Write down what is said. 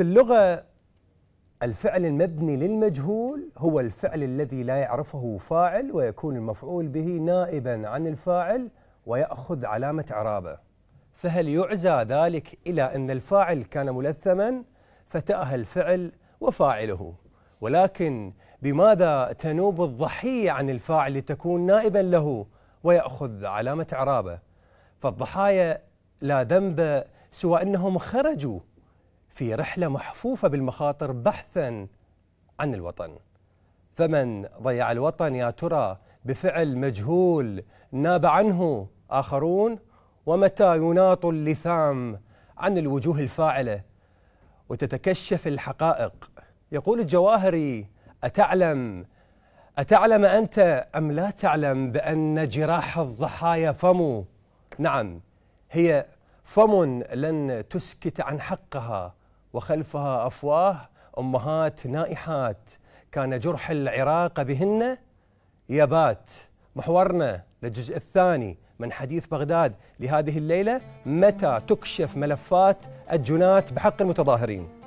في اللغة الفعل المبني للمجهول هو الفعل الذي لا يعرفه فاعل ويكون المفعول به نائبا عن الفاعل ويأخذ علامة إعرابه فهل يعزى ذلك إلى أن الفاعل كان ملثما فتأهى الفعل وفاعله ولكن بماذا تنوب الضحية عن الفاعل لتكون نائبا له ويأخذ علامة إعرابه فالضحايا لا ذنب سوى أنهم خرجوا في رحلة محفوفة بالمخاطر بحثا عن الوطن فمن ضيع الوطن يا ترى بفعل مجهول ناب عنه آخرون ومتى يناط اللثام عن الوجوه الفاعلة وتتكشف الحقائق يقول الجواهري أتعلم أتعلم أنت أم لا تعلم بأن جراح الضحايا فم نعم هي فم لن تسكت عن حقها وخلفها أفواه أمهات نائحات كان جرح العراق بهن يبات محورنا للجزء الثاني من حديث بغداد لهذه الليلة متى تكشف ملفات الجنات بحق المتظاهرين